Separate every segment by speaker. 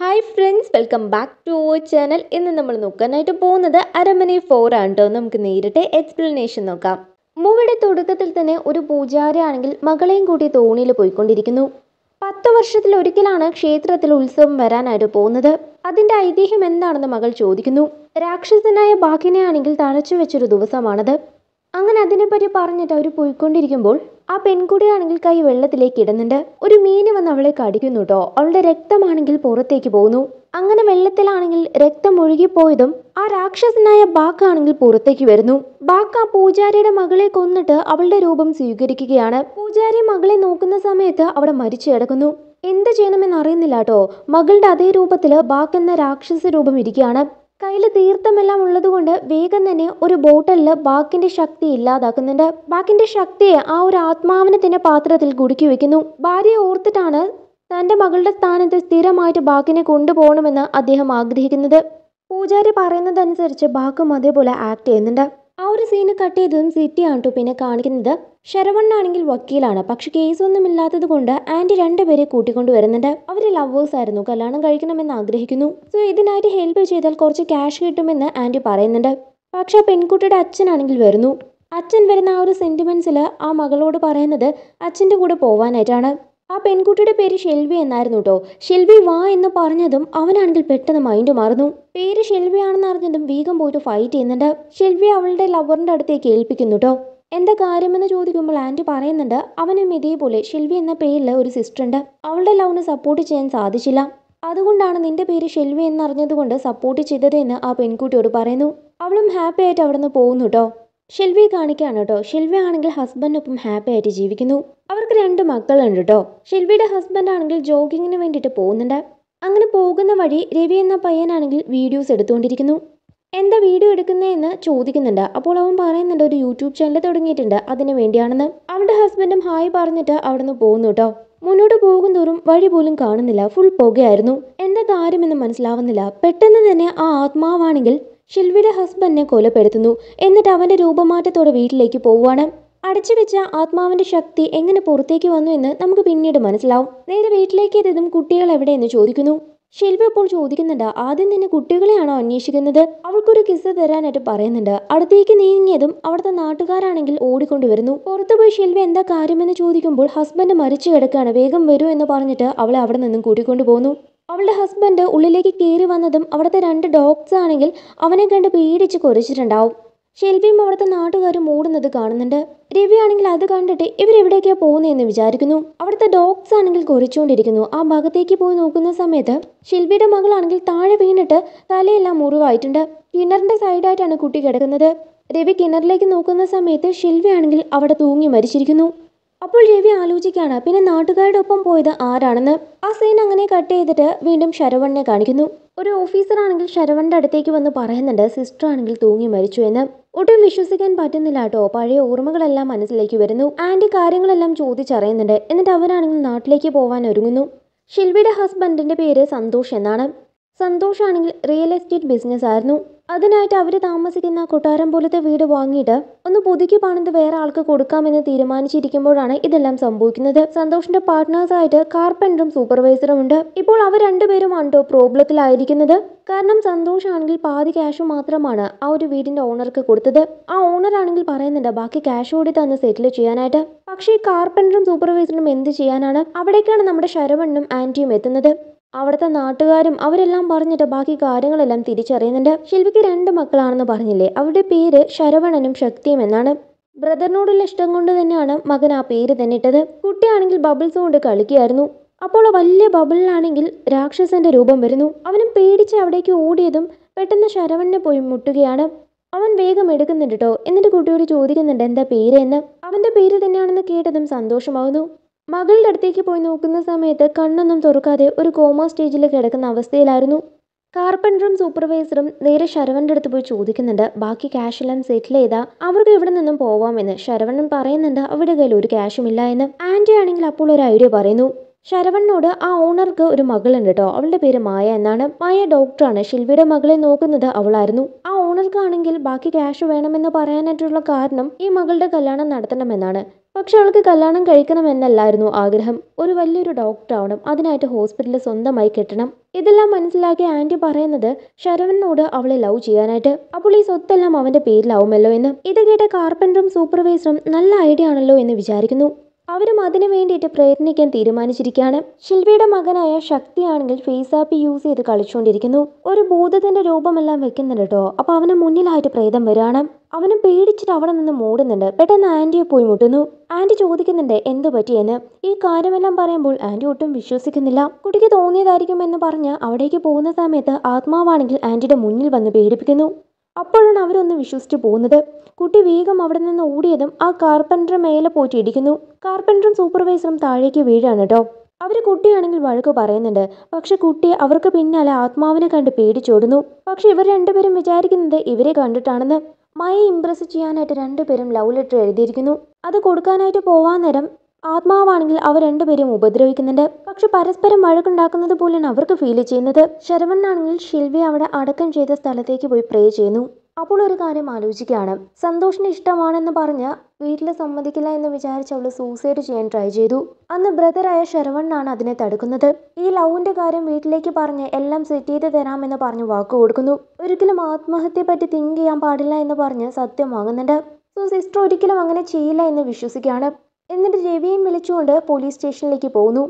Speaker 1: hi friends welcome back to our channel ഇന്ന് നമ്മൾ നോക്കാനായിട്ട് പോകുന്നത് അരമനെ ഫോർ ആണ് കേട്ടോ നമുക്ക് നേരിട്ട് എക്സ്പ്ലനേഷൻ നോക്കാം മൂവിയുടെ തുടക്കത്തിൽ തന്നെ ഒരു പൂജാരയാണെങ്കിൽ മകളെയും കൂട്ടി തോണിയിൽ പോയിക്കൊണ്ടിരിക്കുന്നു പത്ത് വർഷത്തിലൊരിക്കലാണ് ക്ഷേത്രത്തിൽ ഉത്സവം വരാനായിട്ട് പോകുന്നത് അതിന്റെ ഐതിഹ്യം എന്താണെന്ന് മകൾ ചോദിക്കുന്നു രാക്ഷസനായ ആണെങ്കിൽ തഴച്ചു വെച്ചൊരു ദിവസമാണത് അങ്ങനെ അതിനെപ്പറ്റി പറഞ്ഞിട്ട് അവർ പോയിക്കൊണ്ടിരിക്കുമ്പോൾ ആ പെൺകുട്ടിയാണെങ്കിൽ കൈ വെള്ളത്തിലേക്ക് ഇടുന്നുണ്ട് ഒരു മീൻ വന്ന് അവളെ കടിക്കുന്നു കേട്ടോ അവളുടെ രക്തമാണെങ്കിൽ പുറത്തേക്ക് പോകുന്നു അങ്ങനെ വെള്ളത്തിലാണെങ്കിൽ രക്തം ഒഴുകിപ്പോയതും ആ രാക്ഷസനായ ബാക്കാണെങ്കിൽ പുറത്തേക്ക് വരുന്നു ബാക്ക പൂജാരിയുടെ മകളെ കൊന്നിട്ട് അവളുടെ രൂപം സ്വീകരിക്കുകയാണ് പൂജാരി മകളെ നോക്കുന്ന സമയത്ത് അവിടെ മരിച്ചു കിടക്കുന്നു എന്ത് ചെയ്യണമെന്ന് അറിയുന്നില്ല കേട്ടോ മകളുടെ അതേ രൂപത്തിൽ എന്ന രാക്ഷസ രൂപം ഇരിക്കുകയാണ് കയ്യിൽ തീർത്ഥമെല്ലാം ഉള്ളതുകൊണ്ട് വേഗം തന്നെ ഒരു ബോട്ടലിൽ ബാക്കിന്റെ ശക്തി ഇല്ലാതാക്കുന്നുണ്ട് ബാക്കിന്റെ ശക്തിയെ ആ ഒരു ആത്മാവിനെ തന്നെ പാത്രത്തിൽ കുടുക്കി വെക്കുന്നു ഭാര്യയെ ഓർത്തിട്ടാണ് തൻ്റെ മകളുടെ സ്ഥാനത്ത് സ്ഥിരമായിട്ട് ബാക്കിനെ കൊണ്ടുപോകണമെന്ന് അദ്ദേഹം ആഗ്രഹിക്കുന്നത് പൂജാരി പറയുന്നതനുസരിച്ച് ബാക്കും അതേപോലെ ആക്ട് ചെയ്യുന്നുണ്ട് ആ ഒരു സീന് കട്ട് ചെയ്തതും സിറ്റിയാണ് കേട്ടോ പിന്നെ കാണിക്കുന്നത് ശരവണ്ണാണെങ്കിൽ വക്കീലാണ് പക്ഷെ കേസൊന്നുമില്ലാത്തത് കൊണ്ട് ആൻറ്റി രണ്ടുപേരെ കൂട്ടിക്കൊണ്ടു വരുന്നുണ്ട് അവർ ലവേഴ്സ് ആയിരുന്നു കല്യാണം കഴിക്കണമെന്ന് ആഗ്രഹിക്കുന്നു സോ ഇതിനായിട്ട് ഹെൽപ്പ് ചെയ്താൽ കുറച്ച് ക്യാഷ് കിട്ടുമെന്ന് ആൻറ്റി പറയുന്നുണ്ട് പക്ഷെ ആ പെൺകുട്ടിയുടെ അച്ഛനാണെങ്കിൽ വരുന്നു അച്ഛൻ വരുന്ന ആ ഒരു സെൻറ്റിമെൻസിൽ ആ മകളോട് പറയുന്നത് അച്ഛൻ്റെ കൂടെ പോവാനായിട്ടാണ് ആ പെൺകുട്ടിയുടെ പേര് ഷെൽവി എന്നായിരുന്നു കേട്ടോ ഷെൽവി വാ എന്ന് പറഞ്ഞതും അവനാണെങ്കിൽ പെട്ടെന്ന് മൈൻഡ് മാറുന്നു പേര് ഷെൽവി ആണെന്ന് അറിഞ്ഞതും വീഗം പോയിട്ട് ഫൈറ്റ് ചെയ്യുന്നുണ്ട് ഷെൽവി അവളുടെ ലവറിൻ്റെ അടുത്തേക്ക് ഏൽപ്പിക്കുന്നു കേട്ടോ എന്താ കാര്യമെന്ന് ചോദിക്കുമ്പോൾ ആൻറ്റി പറയുന്നുണ്ട് അവനും ഇതേപോലെ ഷെൽവി എന്ന പേരിൽ ഒരു സിസ്റ്റർ ഉണ്ട് അവളുടെ ലവിന് സപ്പോർട്ട് ചെയ്യാൻ സാധിച്ചില്ല അതുകൊണ്ടാണ് നിന്റെ പേര് ഷെൽവി എന്നറിഞ്ഞതുകൊണ്ട് സപ്പോർട്ട് എന്ന് ആ പെൺകുട്ടിയോട് പറയുന്നു അവളും ഹാപ്പി ആയിട്ട് അവിടെ നിന്ന് പോകുന്നു കേട്ടോ ഷെൽവി കാണിക്കാണ് കേട്ടോ ഷെൽവി ആണെങ്കിൽ ഹസ്ബൻഡിനൊപ്പം ഹാപ്പി ആയിട്ട് ജീവിക്കുന്നു അവർക്ക് രണ്ട് മക്കളുണ്ട് കേട്ടോ ഷെൽവിയുടെ ഹസ്ബൻഡ് ആണെങ്കിൽ ജോഗിങ്ങിന് വേണ്ടിയിട്ട് പോകുന്നുണ്ട് അങ്ങനെ പോകുന്ന വഴി രവി എന്ന പയ്യനാണെങ്കിൽ വീഡിയോസ് എടുത്തുകൊണ്ടിരിക്കുന്നു എന്താ വീഡിയോ എടുക്കുന്നതെന്ന് ചോദിക്കുന്നുണ്ട് അപ്പോൾ അവൻ പറയുന്നുണ്ട് ഒരു യൂട്യൂബ് ചാനൽ തുടങ്ങിയിട്ടുണ്ട് അതിന് വേണ്ടിയാണെന്ന് അവളുടെ ഹസ്ബൻഡും ഹായ് പറഞ്ഞിട്ട് അവിടുന്ന് പോകുന്നു കേട്ടോ മുന്നോട്ട് പോകും വഴി പോലും കാണുന്നില്ല ഫുൾ പുകയായിരുന്നു എന്താ കാര്യമെന്ന് മനസ്സിലാവുന്നില്ല പെട്ടെന്ന് തന്നെ ആ ആത്മാവാണെങ്കിൽ ഷിൽവിയുടെ ഹസ്ബൻഡിനെ കൊലപ്പെടുത്തുന്നു എന്നിട്ട് അവന്റെ രൂപമാറ്റത്തോടെ വീട്ടിലേക്ക് പോവുകയാണ് അടച്ചു വെച്ച ആത്മാവിന്റെ ശക്തി എങ്ങനെ പുറത്തേക്ക് വന്നു എന്ന് നമുക്ക് പിന്നീട് മനസ്സിലാവും നേരെ വീട്ടിലേക്ക് എത്തിയതും കുട്ടികൾ എവിടെയെന്ന് ചോദിക്കുന്നു ശെൽവ ഇപ്പോൾ ചോദിക്കുന്നുണ്ട് ആദ്യം തന്നെ കുട്ടികളെയാണോ അന്വേഷിക്കുന്നത് അവൾക്കൊരു കിസ് തരാനായിട്ട് പറയുന്നുണ്ട് അടുത്തേക്ക് നീങ്ങിയതും അവിടുത്തെ നാട്ടുകാരാണെങ്കിൽ ഓടിക്കൊണ്ടുവരുന്നു പുറത്തുപോയി ശെൽവ എന്താ കാര്യമെന്ന് ചോദിക്കുമ്പോൾ ഹസ്ബൻഡ് മരിച്ചു കിടക്കുകയാണ് വേഗം വരൂ എന്ന് പറഞ്ഞിട്ട് അവളെ അവിടെ നിന്നും കൂട്ടിക്കൊണ്ടു പോകുന്നു അവളുടെ ഹസ്ബൻഡ് ഉള്ളിലേക്ക് കയറി വന്നതും അവിടുത്തെ രണ്ട് ഡോഗ്സ് ആണെങ്കിൽ അവനെ കണ്ട് പേടിച്ച് കുറച്ചിട്ടുണ്ടാവും ഷെൽബി അവിടുത്തെ നാട്ടുകാർ മൂടുന്നത് കാണുന്നുണ്ട് രവിയാണെങ്കിൽ അത് കണ്ടിട്ട് ഇവരെവിടേക്കാണ് പോകുന്നതെന്ന് വിചാരിക്കുന്നു അവിടുത്തെ ഡോഗ്സ് ആണെങ്കിൽ കുറിച്ചുകൊണ്ടിരിക്കുന്നു ആ ഭാഗത്തേക്ക് പോയി നോക്കുന്ന സമയത്ത് ഷെൽബിയുടെ മകളാണെങ്കിൽ താഴെ വീണിട്ട് തലയെല്ലാം മുറിവായിട്ടുണ്ട് കിണറിന്റെ സൈഡായിട്ടാണ് കുട്ടി കിടക്കുന്നത് രവി കിണറിലേക്ക് നോക്കുന്ന സമയത്ത് ഷെൽവി ആണെങ്കിൽ അവിടെ തൂങ്ങി മരിച്ചിരിക്കുന്നു അപ്പോൾ രവി ആലോചിക്കുകയാണ് പിന്നെ നാട്ടുകാരുടെ ഒപ്പം പോയത് ആരാണെന്ന് ആ സീൻ അങ്ങനെ കട്ട് ചെയ്തിട്ട് വീണ്ടും ശരവണിനെ കാണിക്കുന്നു ഒരു ഓഫീസറാണെങ്കിൽ ശരവണിൻ്റെ അടുത്തേക്ക് വന്ന് പറയുന്നുണ്ട് സിസ്റ്റർ ആണെങ്കിൽ തൂങ്ങി മരിച്ചു എന്ന് ഒട്ടും വിശ്വസിക്കാൻ പറ്റുന്നില്ല കേട്ടോ പഴയ ഓർമ്മകളെല്ലാം മനസ്സിലേക്ക് വരുന്നു ആൻറ്റി കാര്യങ്ങളെല്ലാം ചോദിച്ചറിയുന്നുണ്ട് എന്നിട്ട് അവരാണെങ്കിൽ നാട്ടിലേക്ക് പോകാൻ ഒരുങ്ങുന്നു ഷിൽവിയുടെ ഹസ്ബൻഡിന്റെ പേര് സന്തോഷ് എന്നാണ് സന്തോഷ് ആണെങ്കിൽ റിയൽ എസ്റ്റേറ്റ് ബിസിനസ് ആയിരുന്നു അതിനായിട്ട് അവർ താമസിക്കുന്ന കൊട്ടാരം പോലത്തെ വീട് വാങ്ങിയിട്ട് ഒന്ന് പുതുക്കി പണിത് വേറെ ആൾക്ക് കൊടുക്കാമെന്ന് തീരുമാനിച്ചിരിക്കുമ്പോഴാണ് ഇതെല്ലാം സംഭവിക്കുന്നത് സന്തോഷിന്റെ പാർട്ട്നേഴ്സായിട്ട് കാർപ്പൻറും സൂപ്പർവൈസറും ഉണ്ട് ഇപ്പോൾ അവർ രണ്ടുപേരും ആണ്ടോ പ്രോബ്ലത്തിലായിരിക്കുന്നത് കാരണം സന്തോഷ് ആണെങ്കിൽ പാതി ക്യാഷ് മാത്രമാണ് ആ ഒരു വീടിന്റെ ഓണർക്ക് കൊടുത്തത് ആ ഓണർ ആണെങ്കിൽ പറയുന്നുണ്ട് ബാക്കി ക്യാഷ് കൂടി തന്ന് സെറ്റിൽ ചെയ്യാനായിട്ട് പക്ഷേ കാർപ്പൻറും സൂപ്പർവൈസറും എന്ത് ചെയ്യാനാണ് അവിടേക്കാണ് നമ്മുടെ ശരവണ്ണും ആന്റിയും എത്തുന്നത് അവിടുത്തെ നാട്ടുകാരും അവരെല്ലാം പറഞ്ഞിട്ട് ബാക്കി കാര്യങ്ങളെല്ലാം തിരിച്ചറിയുന്നുണ്ട് ശില്പിക്ക് രണ്ട് മക്കളാണെന്ന് പറഞ്ഞില്ലേ അവരുടെ പേര് ശരവണനും ശക്തിയും എന്നാണ് ബ്രദറിനോടുള്ള ഇഷ്ടം കൊണ്ട് തന്നെയാണ് മകൻ ആ പേര് തന്നെ ഇട്ടത് കുട്ടിയാണെങ്കിൽ ബബിൾസ് കൊണ്ട് കളിക്കുകയായിരുന്നു അപ്പോൾ വലിയ ബബിളിലാണെങ്കിൽ രാക്ഷസന്റെ രൂപം വരുന്നു അവനും പേടിച്ച് അവിടേക്ക് ഓടിയതും പെട്ടെന്ന് ശരവണനെ പോയി മുട്ടുകയാണ് അവൻ വേഗം എടുക്കുന്നുണ്ട് കേട്ടോ എന്നിട്ട് കുട്ടിയോട് ചോദിക്കുന്നുണ്ട് എന്താ പേര് എന്ന് അവന്റെ പേര് തന്നെയാണെന്ന് കേട്ടതും സന്തോഷമാകുന്നു മകളുടെ അടുത്തേക്ക് പോയി നോക്കുന്ന സമയത്ത് കണ്ണൊന്നും തുറക്കാതെ ഒരു കോമ സ്റ്റേജിൽ കിടക്കുന്ന അവസ്ഥയിലായിരുന്നു കാർപ്പൻറ്ററും സൂപ്പർവൈസറും നേരെ ശരവൻ്റെ അടുത്ത് പോയി ചോദിക്കുന്നുണ്ട് ബാക്കി എല്ലാം സെറ്റിൽ ചെയ്താൽ അവർക്ക് ഇവിടെ നിന്നും പോവാമെന്ന് ശരവണൻ പറയുന്നുണ്ട് അവരുടെ കയ്യിൽ ഒരു ക്യാഷും ഇല്ല എന്ന് ആൻറ്റി ആണെങ്കിൽ അപ്പോൾ ഒരു ഐഡിയ പറയുന്നു ശരവണ്ണോട് ആ ഓണർക്ക് ഒരു മകളുണ്ട് കേട്ടോ അവളുടെ പേര് മായ എന്നാണ് മായ ഡോക്ടറാണ് ശിൽവിയുടെ മകളെ നോക്കുന്നത് അവളായിരുന്നു ആ ഓണർക്കാണെങ്കിൽ ബാക്കി ക്യാഷ് വേണമെന്ന് പറയാനായിട്ടുള്ള കാരണം ഈ മകളുടെ കല്യാണം നടത്തണമെന്നാണ് പക്ഷെ അവൾക്ക് കല്യാണം കഴിക്കണമെന്നല്ലായിരുന്നു ആഗ്രഹം ഒരു വലിയൊരു ഡോക്ടറാവണം അതിനായിട്ട് ഹോസ്പിറ്റലിൽ സ്വന്തമായി കെട്ടണം ഇതെല്ലാം മനസ്സിലാക്കി ആൻറ്റി പറയുന്നത് ശരവനോട് അവളെ ലവ് ചെയ്യാനായിട്ട് അപ്പോൾ ഈ സ്വത്തെല്ലാം അവൻ്റെ പേരിലാവുമല്ലോ എന്ന് ഇത് കേട്ട കാർപ്പൻറ്ററും സൂപ്പർവൈസറും നല്ല ഐഡിയ ആണല്ലോ എന്ന് വിചാരിക്കുന്നു അവരും അതിനു വേണ്ടിയിട്ട് പ്രയത്നിക്കാൻ തീരുമാനിച്ചിരിക്കുകയാണ് ശിൽവിയുടെ മകനായ ശക്തിയാണെങ്കിൽ ഫേസ് ആപ്പ് യൂസ് ചെയ്ത് കളിച്ചുകൊണ്ടിരിക്കുന്നു ഒരു ഭൂതത്തിന്റെ രൂപമെല്ലാം വെക്കുന്നുണ്ട് കേട്ടോ അപ്പൊ അവന് മുന്നിലായിട്ട് പ്രേതം വരികയാണ് അവനെ പേടിച്ചിട്ട് അവിടെ നിന്ന് മൂടുന്നുണ്ട് പെട്ടെന്ന് ആന്റിയെ പോയി മുട്ടുന്നു ആന്റി ചോദിക്കുന്നുണ്ട് എന്ത് പറ്റിയെന്ന് ഈ കാര്യമെല്ലാം പറയുമ്പോൾ ആന്റി ഒട്ടും വിശ്വസിക്കുന്നില്ല കുട്ടിക്ക് തോന്നിയതായിരിക്കും എന്ന് പറഞ്ഞ് അവിടേക്ക് പോകുന്ന സമയത്ത് ആത്മാവാണെങ്കിൽ ആന്റിയുടെ മുന്നിൽ വന്ന് പേടിപ്പിക്കുന്നു അപ്പോഴാണ് അവരൊന്ന് വിശ്വസിച്ച് പോകുന്നത് കുട്ടി വേഗം അവിടെ നിന്ന് ഓടിയതും ആ കാർപ്പൻറ്റർ മേലെ പോയിട്ട് ഇടിക്കുന്നു കാർപ്പൻറ്ററും സൂപ്പർവൈസറും താഴേക്ക് വീഴാണ് കേട്ടോ അവർ കുട്ടിയാണെങ്കിൽ വഴക്ക് പറയുന്നുണ്ട് പക്ഷെ കുട്ടി അവർക്ക് പിന്നാലെ ആത്മാവിനെ കണ്ട് പേടിച്ചോടുന്നു പക്ഷെ ഇവർ രണ്ടുപേരും വിചാരിക്കുന്നത് ഇവരെ കണ്ടിട്ടാണെന്ന് മയെ ഇംപ്രസ് ചെയ്യാനായിട്ട് രണ്ടുപേരും ലവ് ലെറ്റർ എഴുതിയിരിക്കുന്നു അത് കൊടുക്കാനായിട്ട് പോവാൻ നേരം ആത്മാവാണെങ്കിൽ അവർ രണ്ടുപേരും ഉപദ്രവിക്കുന്നുണ്ട് പക്ഷെ പരസ്പരം വഴക്കുണ്ടാക്കുന്നത് പോലെയാണ് അവർക്ക് ഫീൽ ചെയ്യുന്നത് ശരവണ്ണാണെങ്കിൽ ഷിൽവി അവിടെ അടക്കം ചെയ്ത സ്ഥലത്തേക്ക് പോയി പ്രേ ചെയ്യുന്നു അപ്പോൾ ഒരു കാര്യം ആലോചിക്കുകയാണ് സന്തോഷിന് ഇഷ്ടമാണെന്ന് പറഞ്ഞ് വീട്ടിൽ സമ്മതിക്കില്ല എന്ന് വിചാരിച്ച് അവൾ സൂസൈഡ് ചെയ്യാൻ ട്രൈ ചെയ്തു അന്ന് ബ്രദറായ ശരവണ്ണാണ് അതിനെ തടുക്കുന്നത് ഈ ലവിന്റെ കാര്യം വീട്ടിലേക്ക് പറഞ്ഞ് എല്ലാം സെറ്റ് ചെയ്ത് തരാമെന്ന് പറഞ്ഞ് വാക്ക് കൊടുക്കുന്നു ഒരിക്കലും ആത്മഹത്യയെ പറ്റി തിങ്ക് ചെയ്യാൻ പാടില്ല എന്ന് പറഞ്ഞ് സത്യം വാങ്ങുന്നുണ്ട് സോ സിസ്റ്റർ ഒരിക്കലും അങ്ങനെ ചെയ്യില്ല എന്ന് വിശ്വസിക്കുകയാണ് എന്നിട്ട് രവിയും വിളിച്ചുകൊണ്ട് പോലീസ് സ്റ്റേഷനിലേക്ക് പോകുന്നു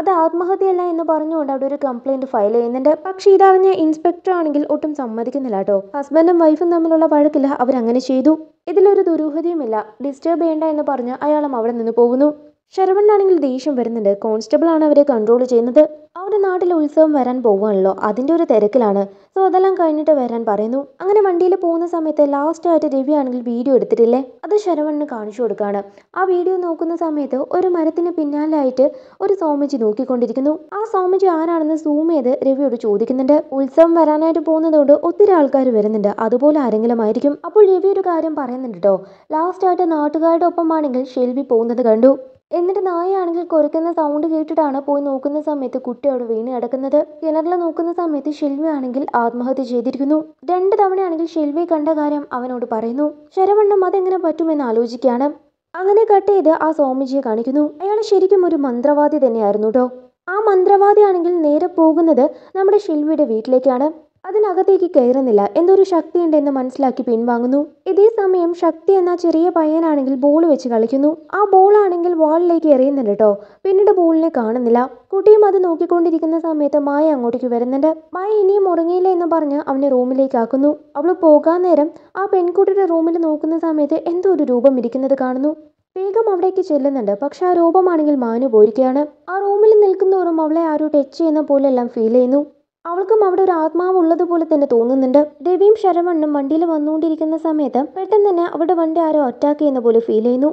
Speaker 1: അത് ആത്മഹത്യയല്ല എന്ന് പറഞ്ഞുകൊണ്ട് അവിടെ ഒരു കംപ്ലൈന്റ് ഫയൽ ചെയ്യുന്നുണ്ട് പക്ഷേ ഇതറിഞ്ഞ ഇൻസ്പെക്ടർ ആണെങ്കിൽ ഒട്ടും സമ്മതിക്കുന്നില്ല കേട്ടോ ഹസ്ബൻഡും വൈഫും തമ്മിലുള്ള വഴക്കിൽ അവരങ്ങനെ ചെയ്തു ഇതിലൊരു ദുരൂഹതയുമില്ല ഡിസ്റ്റേബ് ചെയ്യണ്ട എന്ന് പറഞ്ഞ് അയാളും അവിടെ നിന്ന് പോകുന്നു ശരവണ്ണാണെങ്കിൽ ദേഷ്യം വരുന്നുണ്ട് ആണ് അവരെ കൺട്രോൾ ചെയ്യുന്നത് അവരുടെ നാട്ടിൽ ഉത്സവം വരാൻ പോവാണല്ലോ അതിൻ്റെ ഒരു തിരക്കിലാണ് സോ അതെല്ലാം കഴിഞ്ഞിട്ട് വരാൻ പറയുന്നു അങ്ങനെ വണ്ടിയിൽ പോകുന്ന സമയത്ത് ലാസ്റ്റ് ആയിട്ട് രവി ആണെങ്കിൽ വീഡിയോ എടുത്തിട്ടില്ലേ അത് ശരവണ്ണന് കാണിച്ചു കൊടുക്കുകയാണ് ആ വീഡിയോ നോക്കുന്ന സമയത്ത് ഒരു മരത്തിന് പിന്നാലായിട്ട് ഒരു സോമജി നോക്കിക്കൊണ്ടിരിക്കുന്നു ആ സോമജി ആരാണെന്ന് സൂം ചെയ്ത് രവിയോട് ചോദിക്കുന്നുണ്ട് ഉത്സവം വരാനായിട്ട് പോകുന്നതുകൊണ്ട് ഒത്തിരി ആൾക്കാർ വരുന്നുണ്ട് അതുപോലെ ആരെങ്കിലും ആയിരിക്കും അപ്പോൾ രവി ഒരു കാര്യം പറയുന്നുണ്ട് കേട്ടോ ലാസ്റ്റ് ആയിട്ട് നാട്ടുകാരുടെ ഒപ്പമാണെങ്കിൽ ഷെൽവി പോകുന്നത് കണ്ടു എന്നിട്ട് നായയാണെങ്കിൽ കുറയ്ക്കുന്ന സൗണ്ട് കേട്ടിട്ടാണ് പോയി നോക്കുന്ന സമയത്ത് കുട്ടി അവിടെ വീണ് കിടക്കുന്നത് കിണറിലെ നോക്കുന്ന സമയത്ത് ആണെങ്കിൽ ആത്മഹത്യ ചെയ്തിരിക്കുന്നു രണ്ട് തവണയാണെങ്കിൽ ഷെൽവി കണ്ട കാര്യം അവനോട് പറയുന്നു ശരവണ്ണം അതെങ്ങനെ പറ്റുമെന്ന് ആലോചിക്കുകയാണ് അങ്ങനെ കട്ട് ചെയ്ത് ആ സ്വാമിജിയെ കാണിക്കുന്നു അയാൾ ശരിക്കും ഒരു മന്ത്രവാദി തന്നെയായിരുന്നു കേട്ടോ ആ മന്ത്രവാദിയാണെങ്കിൽ നേരെ പോകുന്നത് നമ്മുടെ ഷെൽവിയുടെ വീട്ടിലേക്കാണ് അതിനകത്തേക്ക് കയറുന്നില്ല എന്തൊരു ശക്തിയുണ്ടെന്ന് മനസ്സിലാക്കി പിൻവാങ്ങുന്നു ഇതേ സമയം ശക്തി എന്ന ചെറിയ പയ്യനാണെങ്കിൽ ബോൾ വെച്ച് കളിക്കുന്നു ആ ആണെങ്കിൽ വാളിലേക്ക് എറിയുന്നുണ്ട് കേട്ടോ പിന്നീട് ബോളിനെ കാണുന്നില്ല കുട്ടിയും അത് നോക്കിക്കൊണ്ടിരിക്കുന്ന സമയത്ത് മായ അങ്ങോട്ടേക്ക് വരുന്നുണ്ട് മായ ഇനിയും ഉറങ്ങിയില്ല എന്ന് പറഞ്ഞ് അവനെ റൂമിലേക്ക് ആക്കുന്നു അവൾ പോകാൻ നേരം ആ പെൺകുട്ടിയുടെ റൂമിൽ നോക്കുന്ന സമയത്ത് എന്തോ ഒരു രൂപം ഇരിക്കുന്നത് കാണുന്നു വേഗം അവിടേക്ക് ചെല്ലുന്നുണ്ട് പക്ഷെ ആ രൂപമാണെങ്കിൽ മാനു പോയിരിക്കുകയാണ് ആ റൂമിൽ നിൽക്കുന്നതോറും അവളെ ആരോ ടച്ച് ചെയ്യുന്ന പോലെയെല്ലാം ഫീൽ ചെയ്യുന്നു അവൾക്കും അവിടെ ഒരു ആത്മാവ് ഉള്ളതുപോലെ തന്നെ തോന്നുന്നുണ്ട് രവിയും ശരവണ്ണും വണ്ടിയിൽ വന്നുകൊണ്ടിരിക്കുന്ന സമയത്ത് പെട്ടെന്ന് തന്നെ അവരുടെ വണ്ടി ആരോ അറ്റാക്ക് ചെയ്യുന്ന പോലെ ഫീൽ ചെയ്യുന്നു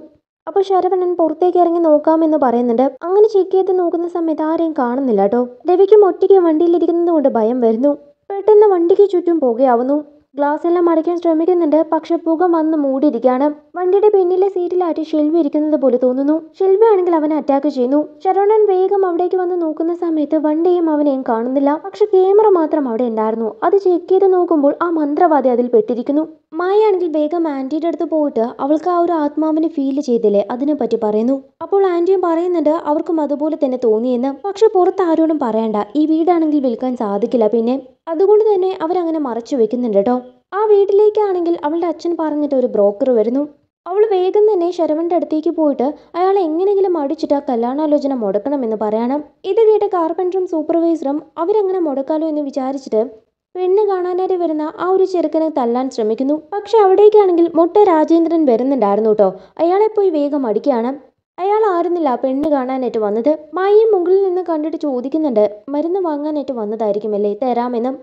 Speaker 1: അപ്പോൾ ശരവണ്ണൻ പുറത്തേക്ക് ഇറങ്ങി നോക്കാമെന്ന് പറയുന്നുണ്ട് അങ്ങനെ ചെക്ക് ചെയ്ത് നോക്കുന്ന സമയത്ത് ആരെയും കാണുന്നില്ല കേട്ടോ രവിക്കും ഒറ്റയ്ക്ക് വണ്ടിയിലിരിക്കുന്നത് കൊണ്ട് ഭയം വരുന്നു പെട്ടെന്ന് വണ്ടിക്ക് ചുറ്റും പുകയാവുന്നു ഗ്ലാസ് എല്ലാം അടയ്ക്കാൻ ശ്രമിക്കുന്നുണ്ട് പക്ഷെ പുക വന്ന് മൂടിയിരിക്കുകയാണ് വണ്ടിയുടെ പിന്നിലെ സീറ്റിലായിട്ട് ഷെൽവി ഇരിക്കുന്നത് പോലെ തോന്നുന്നു ഷെൽവി ആണെങ്കിൽ അവനെ അറ്റാക്ക് ചെയ്യുന്നു ശരോണൻ വേഗം അവിടേക്ക് വന്ന് നോക്കുന്ന സമയത്ത് വണ്ടിയും അവനെയും കാണുന്നില്ല പക്ഷെ ക്യാമറ മാത്രം അവിടെ ഉണ്ടായിരുന്നു അത് ചെക്ക് ചെയ്ത് നോക്കുമ്പോൾ ആ മന്ത്രവാദി അതിൽ പെട്ടിരിക്കുന്നു മായയാണെങ്കിൽ വേഗം ആൻറ്റിയുടെ അടുത്ത് പോയിട്ട് അവൾക്ക് ആ ഒരു ആത്മാവിനെ ഫീൽ ചെയ്തില്ലേ അതിനെപ്പറ്റി പറയുന്നു അപ്പോൾ ആൻറ്റിയും പറയുന്നുണ്ട് അവർക്കും അതുപോലെ തന്നെ തോന്നിയെന്ന് പക്ഷെ പുറത്ത് ആരോടും പറയണ്ട ഈ വീടാണെങ്കിൽ വിൽക്കാൻ സാധിക്കില്ല പിന്നെ അതുകൊണ്ട് തന്നെ അവരങ്ങനെ മറച്ചു വെക്കുന്നുണ്ട് കേട്ടോ ആ വീട്ടിലേക്കാണെങ്കിൽ അവളുടെ അച്ഛൻ പറഞ്ഞിട്ട് ഒരു ബ്രോക്കർ വരുന്നു അവൾ വേഗം തന്നെ ശരവന്റെ അടുത്തേക്ക് പോയിട്ട് അയാൾ എങ്ങനെയെങ്കിലും അടിച്ചിട്ട് ആ കല്യാണാലോചന മുടക്കണം എന്ന് പറയണം ഇത് കേട്ട കാർപ്പൻറ്ററും സൂപ്പർവൈസറും അവരങ്ങനെ മുടക്കാലോ എന്ന് വിചാരിച്ചിട്ട് പെണ്ണ് കാണാനായിട്ട് വരുന്ന ആ ഒരു ചെറുക്കനെ തല്ലാൻ ശ്രമിക്കുന്നു പക്ഷെ അവിടേക്കാണെങ്കിൽ മുട്ട രാജേന്ദ്രൻ വരുന്നുണ്ടായിരുന്നു കേട്ടോ അയാളെ പോയി വേഗം അടിക്കുകയാണ് അയാൾ ആരുന്നില്ല പെണ്ണ് കാണാനായിട്ട് വന്നത് മായി മുകളിൽ നിന്ന് കണ്ടിട്ട് ചോദിക്കുന്നുണ്ട് മരുന്ന് വാങ്ങാനായിട്ട് വന്നതായിരിക്കുമല്ലേ തരാമെന്നും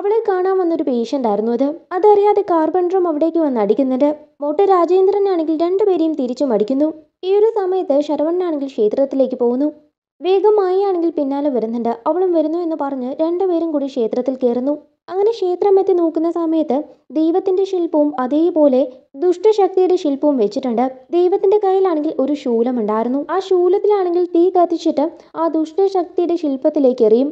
Speaker 1: അവളെ കാണാൻ വന്നൊരു പേഷ്യൻ്റ് ആയിരുന്നു അത് അതറിയാതെ കാർബൺഡ്രോം അവിടേക്ക് വന്ന് അടിക്കുന്നുണ്ട് മോട്ട രാജേന്ദ്രനാണെങ്കിൽ രണ്ടുപേരെയും തിരിച്ചും അടിക്കുന്നു ഈ ഒരു സമയത്ത് ശരവണ്ണാണെങ്കിൽ ക്ഷേത്രത്തിലേക്ക് പോകുന്നു വേഗമായി ആണെങ്കിൽ പിന്നാലെ വരുന്നുണ്ട് അവളും വരുന്നു എന്ന് പറഞ്ഞ് രണ്ടുപേരും കൂടി ക്ഷേത്രത്തിൽ കയറുന്നു അങ്ങനെ ക്ഷേത്രം എത്തി നോക്കുന്ന സമയത്ത് ദൈവത്തിന്റെ ശില്പവും അതേപോലെ ദുഷ്ടശക്തിയുടെ ശില്പവും വെച്ചിട്ടുണ്ട് ദൈവത്തിന്റെ കയ്യിലാണെങ്കിൽ ഒരു ശൂലമുണ്ടായിരുന്നു ആ ശൂലത്തിലാണെങ്കിൽ തീ കത്തിച്ചിട്ട് ആ ദുഷ്ടശക്തിയുടെ ശില്പത്തിലേക്ക് എറിയും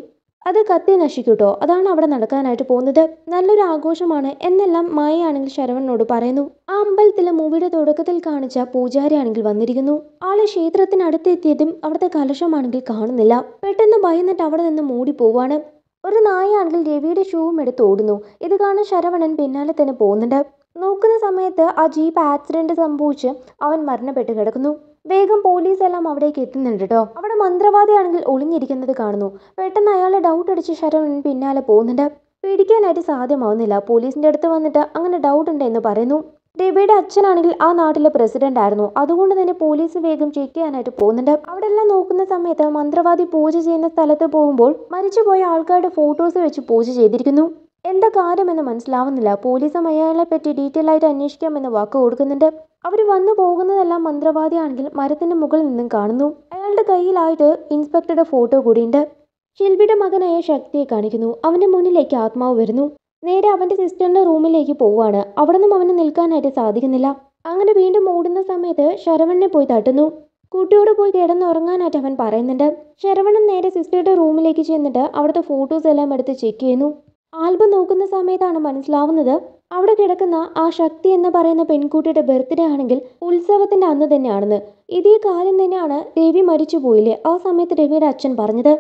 Speaker 1: അത് കത്തി നശിക്കൂട്ടോ അതാണ് അവിടെ നടക്കാനായിട്ട് പോകുന്നത് നല്ലൊരു ആഘോഷമാണ് എന്നെല്ലാം മായയാണെങ്കിൽ ശരവണനോട് പറയുന്നു ആ അമ്പലത്തിലെ മൂവിയുടെ തുടക്കത്തിൽ കാണിച്ച പൂജാരിയാണെങ്കിൽ വന്നിരിക്കുന്നു ആളെ ക്ഷേത്രത്തിനടുത്തെത്തിയതും അവിടുത്തെ കലശമാണെങ്കിൽ കാണുന്നില്ല പെട്ടെന്ന് ഭയന്നിട്ട് അവിടെ നിന്ന് മൂടി പോവാണ് ഒരു നായയാണെങ്കിൽ രവിയുടെ ഷൂവും എടുത്ത് ഓടുന്നു ഇത് കാണാൻ ശരവണൻ പിന്നാലെ തന്നെ പോകുന്നുണ്ട് നോക്കുന്ന സമയത്ത് ആ ജീപ്പ് ആക്സിഡന്റ് സംഭവിച്ച് അവൻ മരണപ്പെട്ട് കിടക്കുന്നു വേഗം പോലീസ് എല്ലാം അവിടേക്ക് എത്തുന്നുണ്ട് കേട്ടോ അവിടെ മന്ത്രവാദിയാണെങ്കിൽ ഒളിഞ്ഞിരിക്കുന്നത് കാണുന്നു പെട്ടെന്ന് അയാളെ ഡൗട്ട് അടിച്ച് ശരവൺ പിന്നാലെ പോകുന്നുണ്ട് പിടിക്കാനായിട്ട് സാധ്യമാവുന്നില്ല പോലീസിന്റെ അടുത്ത് വന്നിട്ട് അങ്ങനെ ഡൗട്ട് ഉണ്ട് എന്ന് പറയുന്നു രവിയുടെ അച്ഛനാണെങ്കിൽ ആ നാട്ടിലെ പ്രസിഡന്റ് ആയിരുന്നു അതുകൊണ്ട് തന്നെ പോലീസ് വേഗം ചെക്ക് ചെയ്യാനായിട്ട് പോകുന്നുണ്ട് അവിടെ എല്ലാം നോക്കുന്ന സമയത്ത് മന്ത്രവാദി പൂജ ചെയ്യുന്ന സ്ഥലത്ത് പോകുമ്പോൾ മരിച്ചുപോയ ആൾക്കാരുടെ ഫോട്ടോസ് വെച്ച് പൂജ ചെയ്തിരിക്കുന്നു എന്താ കാര്യമെന്ന് മനസ്സിലാവുന്നില്ല പോലീസും അയാളെ പറ്റി ഡീറ്റെയിൽ ആയിട്ട് അന്വേഷിക്കാമെന്ന് വാക്ക് കൊടുക്കുന്നുണ്ട് അവർ വന്നു പോകുന്നതെല്ലാം മന്ത്രവാദിയാണെങ്കിൽ മരത്തിന്റെ മുകളിൽ നിന്നും കാണുന്നു അയാളുടെ കയ്യിലായിട്ട് ഇൻസ്പെക്ടറുടെ ഫോട്ടോ കൂടിയുണ്ട് ഷിൽബിയുടെ മകനായ ശക്തിയെ കാണിക്കുന്നു അവന്റെ മുന്നിലേക്ക് ആത്മാവ് വരുന്നു നേരെ അവന്റെ സിസ്റ്ററിന്റെ റൂമിലേക്ക് പോവുകയാണ് അവിടെ നിന്നും അവന് നിൽക്കാനായിട്ട് സാധിക്കുന്നില്ല അങ്ങനെ വീണ്ടും ഓടുന്ന സമയത്ത് ശരവണ്ണെ പോയി തട്ടുന്നു കുട്ടിയോട് പോയി കിടന്നുറങ്ങാനായിട്ട് അവൻ പറയുന്നുണ്ട് ശരവണൻ നേരെ സിസ്റ്ററുടെ റൂമിലേക്ക് ചെന്നിട്ട് അവിടുത്തെ ഫോട്ടോസ് എല്ലാം എടുത്ത് ചെക്ക് ചെയ്യുന്നു ആൽബം നോക്കുന്ന സമയത്താണ് മനസ്സിലാവുന്നത് അവിടെ കിടക്കുന്ന ആ ശക്തി എന്ന് പറയുന്ന പെൺകുട്ടിയുടെ ബർത്ത്ഡേ ആണെങ്കിൽ ഉത്സവത്തിന്റെ അന്ന് തന്നെയാണെന്ന് ഇതേ കാലം തന്നെയാണ് രവി മരിച്ചു പോയില്ലേ ആ സമയത്ത് രവിയുടെ അച്ഛൻ പറഞ്ഞത്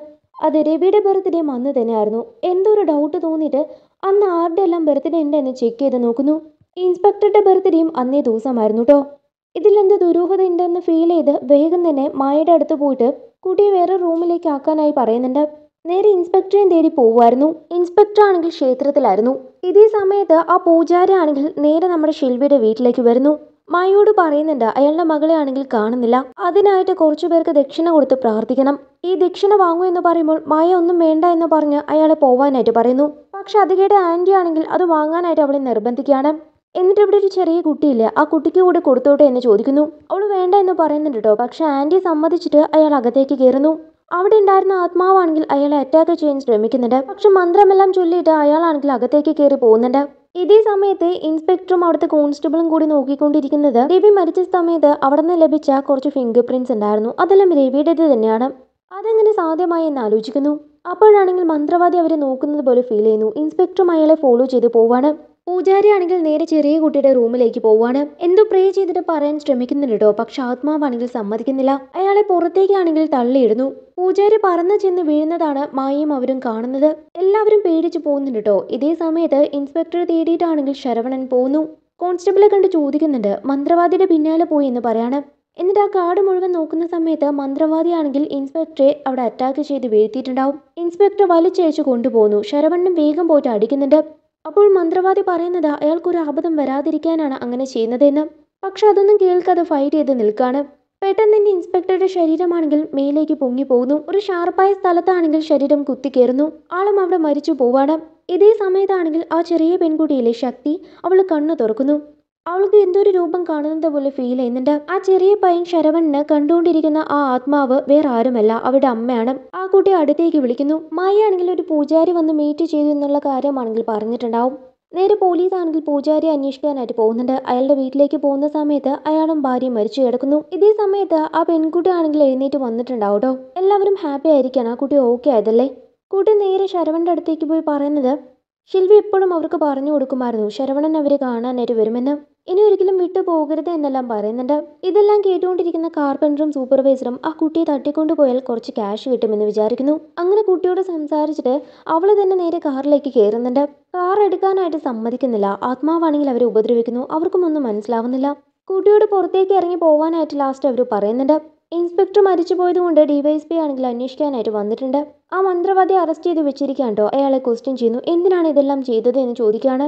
Speaker 1: അത് രവിയുടെ ബർത്ത്ഡേ അന്ന് തന്നെയായിരുന്നു എന്തോ ഒരു ഡൗട്ട് തോന്നിയിട്ട് അന്ന് ആരുടെ എല്ലാം ബർത്ത്ഡേ ഉണ്ട് എന്ന് ചെക്ക് ചെയ്ത് നോക്കുന്നു ഇൻസ്പെക്ടറുടെ ബർത്ത്ഡേയും അന്നേ ദിവസമായിരുന്നു കേട്ടോ ഇതിലെന്ത് ദുരൂഹത ഉണ്ടെന്ന് ഫീൽ ചെയ്ത് വേഗം തന്നെ മായയുടെ അടുത്ത് പോയിട്ട് കുട്ടിയെ വേറെ റൂമിലേക്ക് ആക്കാനായി പറയുന്നുണ്ട് നേരെ ഇൻസ്പെക്ടറെയും തേടി പോവുമായിരുന്നു ഇൻസ്പെക്ടർ ആണെങ്കിൽ ക്ഷേത്രത്തിലായിരുന്നു ഇതേ സമയത്ത് ആ പൂജാരി ആണെങ്കിൽ നേരെ നമ്മുടെ ഷിൽവിയുടെ വീട്ടിലേക്ക് വരുന്നു മായോട് പറയുന്നുണ്ട് അയാളുടെ മകളെ ആണെങ്കിൽ കാണുന്നില്ല അതിനായിട്ട് കുറച്ചു പേർക്ക് ദക്ഷിണ കൊടുത്ത് പ്രാർത്ഥിക്കണം ഈ ദക്ഷിണ വാങ്ങൂ എന്ന് പറയുമ്പോൾ മായ ഒന്നും വേണ്ട എന്ന് പറഞ്ഞ് അയാളെ പോവാനായിട്ട് പറയുന്നു പക്ഷെ അത് കേട്ട ആണെങ്കിൽ അത് വാങ്ങാനായിട്ട് അവളെ നിർബന്ധിക്കുകയാണ് എന്നിട്ട് ഇവിടെ ഒരു ചെറിയ കുട്ടിയില്ലേ ആ കുട്ടിക്ക് കൂടെ കൊടുത്തോട്ടെ എന്ന് ചോദിക്കുന്നു അവൾ വേണ്ട എന്ന് പറയുന്നുണ്ട് കേട്ടോ പക്ഷെ ആന്റി സമ്മതിച്ചിട്ട് അയാൾ അകത്തേക്ക് കയറുന്നു അവിടെ ഉണ്ടായിരുന്ന ആത്മാവാണെങ്കിൽ അയാളെ അറ്റാക്ക് ചെയ്യാൻ ശ്രമിക്കുന്നുണ്ട് പക്ഷെ മന്ത്രമെല്ലാം ചൊല്ലിയിട്ട് അയാളാണെങ്കിൽ അകത്തേക്ക് കയറി പോകുന്നുണ്ട് ഇതേ സമയത്ത് ഇൻസ്പെക്ടറും അവിടുത്തെ കോൺസ്റ്റബിളും കൂടി നോക്കിക്കൊണ്ടിരിക്കുന്നത് രവി മരിച്ച സമയത്ത് അവിടെ നിന്ന് ലഭിച്ച കുറച്ച് ഫിംഗർ പ്രിന്റ്സ് ഉണ്ടായിരുന്നു അതെല്ലാം രവിയുടേത് തന്നെയാണ് അതെങ്ങനെ സാധ്യമായി എന്ന് ആലോചിക്കുന്നു അപ്പോഴാണെങ്കിൽ മന്ത്രവാദി അവരെ നോക്കുന്നത് പോലെ ഫീൽ ചെയ്യുന്നു ഇൻസ്പെക്ടറും അയാളെ ഫോളോ ചെയ്ത് പോവാണ് പൂജാരിയാണെങ്കിൽ നേരെ ചെറിയ കുട്ടിയുടെ റൂമിലേക്ക് പോവാണ് എന്തോ പ്രേ ചെയ്തിട്ട് പറയാൻ ശ്രമിക്കുന്നുണ്ടോ പക്ഷെ ആത്മാവാണെങ്കിൽ സമ്മതിക്കുന്നില്ല അയാളെ പുറത്തേക്കാണെങ്കിൽ തള്ളിയിടുന്നു പൂജാരി പറന്ന് ചെന്ന് വീഴുന്നതാണ് മായയും അവരും കാണുന്നത് എല്ലാവരും പേടിച്ചു പോകുന്നുണ്ട് ഇതേ സമയത്ത് ഇൻസ്പെക്ടർ തേടിയിട്ടാണെങ്കിൽ ശരവണൻ പോകുന്നു കോൺസ്റ്റബിളെ കണ്ട് ചോദിക്കുന്നുണ്ട് മന്ത്രവാദിയുടെ പിന്നാലെ പോയി എന്ന് പറയാണ് എന്നിട്ട് ആ കാട് മുഴുവൻ നോക്കുന്ന സമയത്ത് മന്ത്രവാദിയാണെങ്കിൽ ഇൻസ്പെക്ടറെ അവിടെ അറ്റാക്ക് ചെയ്ത് വീഴ്ത്തിയിട്ടുണ്ടാവും ഇൻസ്പെക്ടർ വലിച്ചയച്ച് കൊണ്ടുപോകുന്നു ശരവണ്ണം വേഗം പോയിട്ട് അടിക്കുന്നുണ്ട് അപ്പോൾ മന്ത്രവാദി പറയുന്നത് അയാൾക്കൊരു ആപദം വരാതിരിക്കാനാണ് അങ്ങനെ ചെയ്യുന്നതെന്ന് പക്ഷെ അതൊന്നും കേൾക്കാതെ ഫൈറ്റ് ചെയ്ത് നിൽക്കുകയാണ് പെട്ടെന്ന് തന്നെ ഇൻസ്പെക്ടറുടെ ശരീരമാണെങ്കിൽ മേലേക്ക് പൊങ്ങി പോകുന്നു ഒരു ഷാർപ്പായ സ്ഥലത്താണെങ്കിൽ ശരീരം കുത്തിക്കേറുന്നു ആളും അവിടെ മരിച്ചു പോവാണ് ഇതേ സമയത്താണെങ്കിൽ ആ ചെറിയ പെൺകുട്ടിയിലെ ശക്തി അവൾ കണ്ണു തുറക്കുന്നു അവൾക്ക് എന്തൊരു രൂപം കാണുന്നത് പോലെ ഫീൽ ചെയ്യുന്നുണ്ട് ആ ചെറിയ പയ്യൻ ശരവണിന് കണ്ടുകൊണ്ടിരിക്കുന്ന ആ ആത്മാവ് വേറെ ആരുമല്ല അവരുടെ അമ്മയാണ് ആ കുട്ടി അടുത്തേക്ക് വിളിക്കുന്നു മായയാണെങ്കിൽ ഒരു പൂജാരി വന്ന് മീറ്റ് ചെയ്തു എന്നുള്ള കാര്യമാണെങ്കിൽ പറഞ്ഞിട്ടുണ്ടാവും നേരെ പോലീസ് ആണെങ്കിൽ പൂജാരി അന്വേഷിക്കാനായിട്ട് പോകുന്നുണ്ട് അയാളുടെ വീട്ടിലേക്ക് പോകുന്ന സമയത്ത് അയാളും ഭാര്യയും മരിച്ചു കിടക്കുന്നു ഇതേ സമയത്ത് ആ പെൺകുട്ടി ആണെങ്കിൽ എഴുന്നേറ്റ് വന്നിട്ടുണ്ടാവും എല്ലാവരും ഹാപ്പി ആയിരിക്കാണ് ആ കുട്ടി ഓക്കെ ആയതല്ലേ കുട്ടി നേരെ ശരവണിൻ്റെ അടുത്തേക്ക് പോയി പറയുന്നത് ശിൽവി എപ്പോഴും അവർക്ക് പറഞ്ഞു കൊടുക്കുമായിരുന്നു ശരവണൻ അവരെ കാണാനായിട്ട് വരുമെന്ന് ഇനി ഒരിക്കലും വിട്ടു പോകരുത് എന്നെല്ലാം പറയുന്നുണ്ട് ഇതെല്ലാം കേട്ടുകൊണ്ടിരിക്കുന്ന കാർപ്പൻറ്ററും സൂപ്പർവൈസറും ആ കുട്ടിയെ തട്ടിക്കൊണ്ടു പോയാൽ കുറച്ച് ക്യാഷ് കിട്ടുമെന്ന് വിചാരിക്കുന്നു അങ്ങനെ കുട്ടിയോട് സംസാരിച്ചിട്ട് അവൾ തന്നെ നേരെ കാറിലേക്ക് കയറുന്നുണ്ട് കാർ എടുക്കാനായിട്ട് സമ്മതിക്കുന്നില്ല ആത്മാവാണെങ്കിൽ അവരെ ഉപദ്രവിക്കുന്നു അവർക്കും ഒന്നും മനസ്സിലാവുന്നില്ല കുട്ടിയോട് പുറത്തേക്ക് ഇറങ്ങി പോവാനായിട്ട് ലാസ്റ്റ് അവർ പറയുന്നുണ്ട് ഇൻസ്പെക്ടർ മരിച്ചു പോയതുകൊണ്ട് ഡിവൈഎസ്പി ആണെങ്കിൽ അന്വേഷിക്കാനായിട്ട് വന്നിട്ടുണ്ട് ആ മന്ത്രവാദിയെ അറസ്റ്റ് ചെയ്ത് വെച്ചിരിക്കാണ്ടോ അയാളെ ക്വസ്റ്റ്യൻ ചെയ്യുന്നു എന്തിനാണ് ഇതെല്ലാം ചെയ്തത് എന്ന് ചോദിക്കുകയാണ്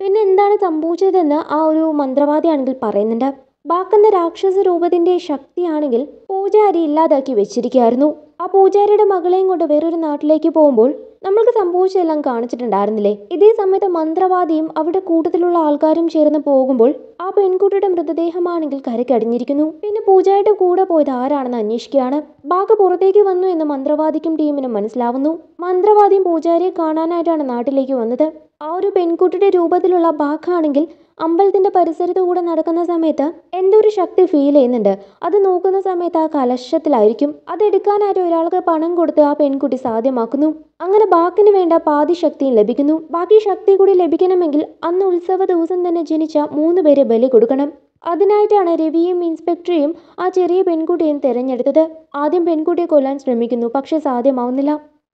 Speaker 1: പിന്നെ എന്താണ് സംഭവിച്ചതെന്ന് ആ ഒരു മന്ത്രവാദി ആണെങ്കിൽ പറയുന്നുണ്ട് ബാക്കുന്ന രാക്ഷസ രൂപത്തിന്റെ ശക്തിയാണെങ്കിൽ പൂജാരി ഇല്ലാതാക്കി വെച്ചിരിക്കുകയായിരുന്നു ആ പൂജാരിയുടെ മകളെയും കൊണ്ട് വേറൊരു നാട്ടിലേക്ക് പോകുമ്പോൾ നമ്മൾക്ക് സംഭവിച്ചതെല്ലാം കാണിച്ചിട്ടുണ്ടായിരുന്നില്ലേ ഇതേ സമയത്ത് മന്ത്രവാദിയും അവിടെ കൂട്ടത്തിലുള്ള ആൾക്കാരും ചേർന്ന് പോകുമ്പോൾ ആ പെൺകുട്ടിയുടെ മൃതദേഹമാണെങ്കിൽ കരക്കടിഞ്ഞിരിക്കുന്നു പിന്നെ പൂജയുടെ കൂടെ പോയത് ആരാണെന്ന് അന്വേഷിക്കുകയാണ് ബാഗ് പുറത്തേക്ക് വന്നു എന്ന് മന്ത്രവാദിക്കും ടീമിനും മനസ്സിലാവുന്നു മന്ത്രവാദിയും പൂജാരിയെ കാണാനായിട്ടാണ് നാട്ടിലേക്ക് വന്നത് ആ ഒരു പെൺകുട്ടിയുടെ രൂപത്തിലുള്ള ബാഗാണെങ്കിൽ അമ്പലത്തിന്റെ പരിസരത്ത് കൂടെ നടക്കുന്ന സമയത്ത് എന്തോ ഒരു ശക്തി ഫീൽ ചെയ്യുന്നുണ്ട് അത് നോക്കുന്ന സമയത്ത് ആ കലശത്തിലായിരിക്കും അതെടുക്കാനായിട്ട് ഒരാൾക്ക് പണം കൊടുത്ത് ആ പെൺകുട്ടി സാധ്യമാക്കുന്നു അങ്ങനെ ബാക്കിന് വേണ്ട പാതി ശക്തിയും ലഭിക്കുന്നു ബാക്കി ശക്തി കൂടി ലഭിക്കണമെങ്കിൽ അന്ന് ഉത്സവ ദിവസം തന്നെ ജനിച്ച മൂന്ന് പേരെ ബലി കൊടുക്കണം അതിനായിട്ടാണ് രവിയും ഇൻസ്പെക്ടറിയും ആ ചെറിയ പെൺകുട്ടിയും തിരഞ്ഞെടുത്തത് ആദ്യം പെൺകുട്ടിയെ കൊല്ലാൻ ശ്രമിക്കുന്നു പക്ഷേ സാധ്യമാവുന്നില്ല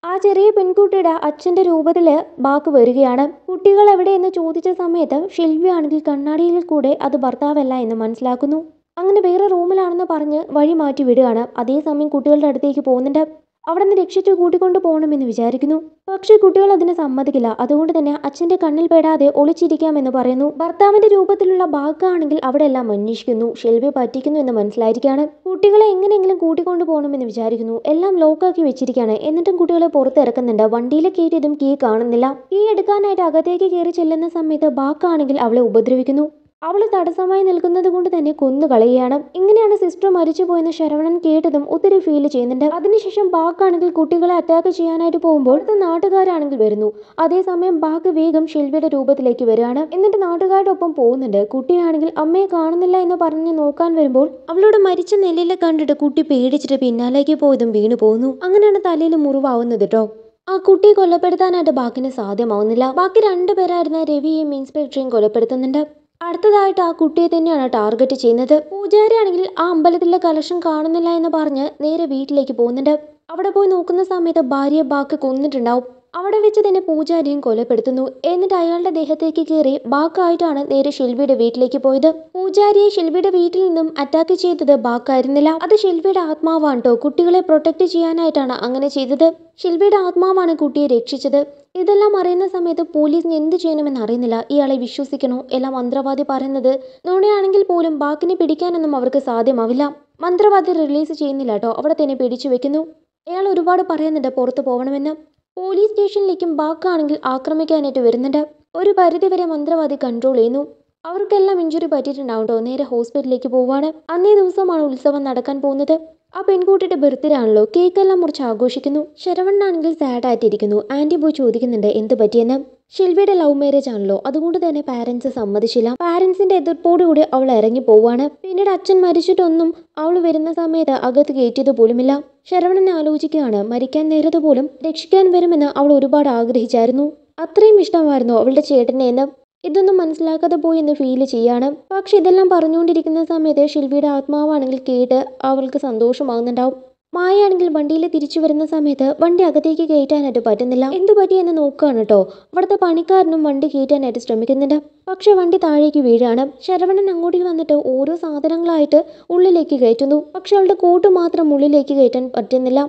Speaker 1: ആ ചെറിയ പെൺകുട്ടിയുടെ അച്ഛൻ്റെ രൂപത്തിൽ ബാക്ക് വരികയാണ് കുട്ടികൾ എവിടെയെന്ന് ചോദിച്ച സമയത്ത് ഷെൽവിയാണെങ്കിൽ കണ്ണാടിയിൽ കൂടെ അത് ഭർത്താവല്ല എന്ന് മനസ്സിലാക്കുന്നു അങ്ങനെ വേറെ റൂമിലാണെന്ന് പറഞ്ഞ് വഴി മാറ്റി വിടുകയാണ് അതേസമയം കുട്ടികളുടെ അടുത്തേക്ക് പോകുന്നുണ്ട് അവിടെ നിന്ന് രക്ഷിച്ചു കൂട്ടിക്കൊണ്ടു പോകണമെന്ന് വിചാരിക്കുന്നു പക്ഷേ കുട്ടികൾ അതിന് സമ്മതിക്കില്ല അതുകൊണ്ട് തന്നെ അച്ഛന്റെ കണ്ണിൽ പെടാതെ ഒളിച്ചിരിക്കാമെന്ന് പറയുന്നു ഭർത്താവിന്റെ രൂപത്തിലുള്ള ബാഗാണെങ്കിൽ അവിടെ എല്ലാം അന്വേഷിക്കുന്നു ഷെൽവി പറ്റിക്കുന്നു എന്ന് മനസ്സിലായിരിക്കാണ് കുട്ടികളെ എങ്ങനെയെങ്കിലും കൂട്ടിക്കൊണ്ടു പോകണമെന്ന് വിചാരിക്കുന്നു എല്ലാം ലോക്കാക്കി വെച്ചിരിക്കുകയാണ് എന്നിട്ടും കുട്ടികളെ പുറത്തിറക്കുന്നുണ്ട് വണ്ടിയിലെ കയറ്റിയതും കീ കാണുന്നില്ല കീ എടുക്കാനായിട്ട് അകത്തേക്ക് കയറി ചെല്ലുന്ന സമയത്ത് ബാക്കാണെങ്കിൽ അവളെ ഉപദ്രവിക്കുന്നു അവൾ തടസ്സമായി നിൽക്കുന്നത് കൊണ്ട് തന്നെ കൊന്നു ഇങ്ങനെയാണ് സിസ്റ്റർ മരിച്ചു പോയെന്ന് ശരവണൻ കേട്ടതും ഒത്തിരി ഫീൽ ചെയ്യുന്നുണ്ട് അതിനുശേഷം ബാക്കാണെങ്കിൽ കുട്ടികളെ അറ്റാക്ക് ചെയ്യാനായിട്ട് പോകുമ്പോൾ അടുത്ത നാട്ടുകാരാണെങ്കിൽ വരുന്നു അതേസമയം ബാക്ക് വേഗം ഷെൽവിയുടെ രൂപത്തിലേക്ക് വരികയാണ് എന്നിട്ട് നാട്ടുകാരുടെ ഒപ്പം പോകുന്നുണ്ട് കുട്ടിയാണെങ്കിൽ അമ്മയെ കാണുന്നില്ല എന്ന് പറഞ്ഞ് നോക്കാൻ വരുമ്പോൾ അവളോട് മരിച്ച നിലയിൽ കണ്ടിട്ട് കുട്ടി പേടിച്ചിട്ട് പിന്നാലേക്ക് പോയതും വീണു പോകുന്നു അങ്ങനെയാണ് തലയിൽ മുറിവാവുന്നത് കേട്ടോ ആ കുട്ടിയെ കൊലപ്പെടുത്താനായിട്ട് ബാക്കിന് സാധ്യമാവുന്നില്ല ബാക്കി രണ്ടുപേരായിരുന്ന രവിയെയും ഇൻസ്പെക്ടറെയും കൊലപ്പെടുത്തുന്നുണ്ട് അടുത്തതായിട്ട് ആ കുട്ടിയെ തന്നെയാണ് ടാർഗറ്റ് ചെയ്യുന്നത് പൂജാരി ആണെങ്കിൽ ആ അമ്പലത്തിലെ കലക്ഷൻ കാണുന്നില്ല എന്ന് പറഞ്ഞ് നേരെ വീട്ടിലേക്ക് പോകുന്നുണ്ട് അവിടെ പോയി നോക്കുന്ന സമയത്ത് ഭാര്യ ബാക്കി കൊന്നിട്ടുണ്ടാവും അവിടെ വെച്ച് തന്നെ പൂജാരിയും കൊലപ്പെടുത്തുന്നു എന്നിട്ട് അയാളുടെ ദേഹത്തേക്ക് കയറി ബാക്കായിട്ടാണ് നേരെ ഷിൽബിയുടെ വീട്ടിലേക്ക് പോയത് പൂജാരിയെ ഷിൽബിയുടെ വീട്ടിൽ നിന്നും അറ്റാക്ക് ചെയ്തത് ബാക്കായിരുന്നില്ല അത് ഷിൽബിയുടെ ആത്മാവാണ് കുട്ടികളെ പ്രൊട്ടക്ട് ചെയ്യാനായിട്ടാണ് അങ്ങനെ ചെയ്തത് ഷിൽബിയുടെ ആത്മാവാണ് കുട്ടിയെ രക്ഷിച്ചത് ഇതെല്ലാം അറിയുന്ന സമയത്ത് പോലീസിന് എന്ത് ചെയ്യണമെന്ന് അറിയുന്നില്ല ഇയാളെ വിശ്വസിക്കണോ എല്ലാം മന്ത്രവാദി പറയുന്നത് നുണയാണെങ്കിൽ പോലും ബാക്കിനെ പിടിക്കാനൊന്നും അവർക്ക് സാധ്യമാവില്ല മന്ത്രവാദി റിലീസ് ചെയ്യുന്നില്ല കേട്ടോ അവിടെ തന്നെ പിടിച്ചു വെക്കുന്നു അയാൾ ഒരുപാട് പറയുന്നുണ്ട് പുറത്തു പോകണമെന്ന് പോലീസ് സ്റ്റേഷനിലേക്കും ബാക്കാണെങ്കിൽ ആക്രമിക്കാനായിട്ട് വരുന്നുണ്ട് ഒരു പരിധിവരെ മന്ത്രവാദി കൺട്രോൾ ചെയ്യുന്നു അവർക്കെല്ലാം ഇഞ്ചുറി പറ്റിയിട്ടുണ്ടാവും കേട്ടോ നേരെ ഹോസ്പിറ്റലിലേക്ക് പോവുകയാണ് അന്നേ ദിവസമാണ് ഉത്സവം നടക്കാൻ പോകുന്നത് ആ പെൺകുട്ടിയുടെ ബർത്ത്ഡേ ആണല്ലോ കേക്കെല്ലാം മുറിച്ച് ആഘോഷിക്കുന്നു ശരവണ്ണാണെങ്കിൽ സാഡായിട്ടിരിക്കുന്നു ആൻറ്റി പോയി ചോദിക്കുന്നുണ്ട് എന്ത് പറ്റിയെന്ന് ഷെൽവിയുടെ ലവ് മാരേജ് ആണല്ലോ അതുകൊണ്ട് തന്നെ പാരൻസ് സമ്മതിച്ചില്ല പാരൻസിന്റെ എതിർപ്പോടുകൂടി അവൾ ഇറങ്ങി പോവാണ് പിന്നീട് അച്ഛൻ മരിച്ചിട്ടൊന്നും അവൾ വരുന്ന സമയത്ത് അകത്ത് കയറ്റിയത് പോലുമില്ല ശരവണൻ ആലോചിക്കുകയാണ് മരിക്കാൻ നേരത്ത് പോലും രക്ഷിക്കാൻ വരുമെന്ന് അവൾ ഒരുപാട് ആഗ്രഹിച്ചായിരുന്നു അത്രയും ഇഷ്ടമായിരുന്നു അവളുടെ ചേട്ടനെ എന്ന് ഇതൊന്നും മനസ്സിലാക്കാതെ പോയി എന്ന് ഫീൽ ചെയ്യാണ് പക്ഷെ ഇതെല്ലാം പറഞ്ഞുകൊണ്ടിരിക്കുന്ന സമയത്ത് ഷിൽവിയുടെ ആത്മാവാണെങ്കിൽ കേട്ട് അവൾക്ക് സന്തോഷമാകുന്നുണ്ടാവും മായയാണെങ്കിൽ വണ്ടിയിൽ തിരിച്ചു വരുന്ന സമയത്ത് വണ്ടി അകത്തേക്ക് കയറ്റാനായിട്ട് പറ്റുന്നില്ല എന്തു എന്ന് നോക്കുകയാണ് കേട്ടോ അവിടുത്തെ പണിക്കാരനും വണ്ടി കയറ്റാനായിട്ട് ശ്രമിക്കുന്നുണ്ട് പക്ഷേ വണ്ടി താഴേക്ക് വീഴാണ് ശരവണൻ അങ്ങോട്ടേക്ക് വന്നിട്ട് ഓരോ സാധനങ്ങളായിട്ട് ഉള്ളിലേക്ക് കയറ്റുന്നു പക്ഷെ അവളുടെ കോട്ട് മാത്രം ഉള്ളിലേക്ക് കയറ്റാൻ പറ്റുന്നില്ല